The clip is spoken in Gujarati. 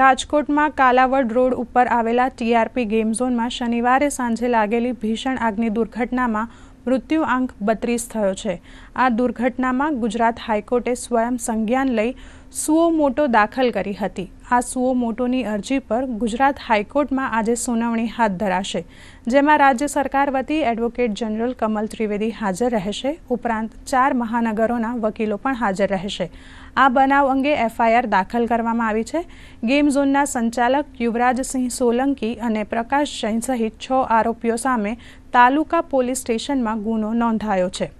રાજકોટમાં કાલાવડ રોડ ઉપર આવેલા ટીઆરપી ગેમ ઝોનમાં શનિવારે સાંજે લાગેલી ભીષણ આગની દુર્ઘટનામાં મૃત્યુ આંક બત્રીસ થયો છે આ દુર્ઘટનામાં ગુજરાત હાઈકોર્ટે સ્વયં સંજ્ઞાન લઈ સુઓમોટો દાખલ કરી હતી આ સુઓમોટોની અરજી પર ગુજરાત હાઈકોર્ટમાં આજે સુનાવણી હાથ ધરાશે જેમાં રાજ્ય સરકાર વતી એડવોકેટ જનરલ કમલ ત્રિવેદી હાજર રહેશે ઉપરાંત ચાર મહાનગરોના વકીલો પણ હાજર રહેશે આ બનાવ અંગે એફઆઈઆર દાખલ કરવામાં આવી છે ગેમ ઝોનના સંચાલક યુવરાજસિંહ સોલંકી અને પ્રકાશ જૈન સહિત છ આરોપીઓ સામે તાલુકા પોલીસ સ્ટેશનમાં ગુનો નોંધાયો છે